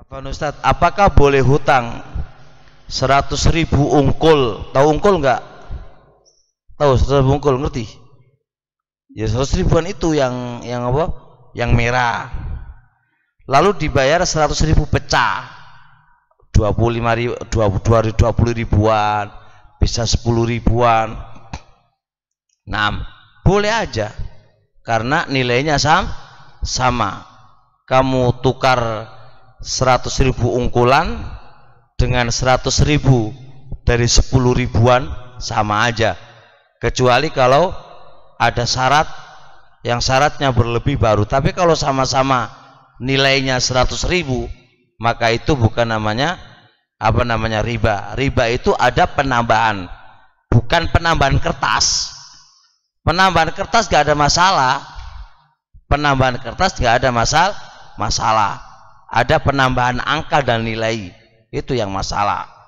Apa Ustaz, apakah boleh hutang 100 ribu ungkul? Tahu ungkul enggak? Tahu 100 ribu ungkul, ngerti? Ya 100 ribuan itu yang yang apa? Yang merah. Lalu dibayar 100 ribu pecah. 25 ribu, 20, 20 ribuan, bisa 10 ribuan. Nah, boleh aja karena nilainya sam sama. Kamu tukar Seratus ribu ungkulan dengan seratus ribu dari sepuluh ribuan sama aja kecuali kalau ada syarat yang syaratnya berlebih baru tapi kalau sama-sama nilainya seratus ribu maka itu bukan namanya apa namanya riba riba itu ada penambahan bukan penambahan kertas penambahan kertas gak ada masalah penambahan kertas gak ada masalah masalah ada penambahan angka dan nilai itu yang masalah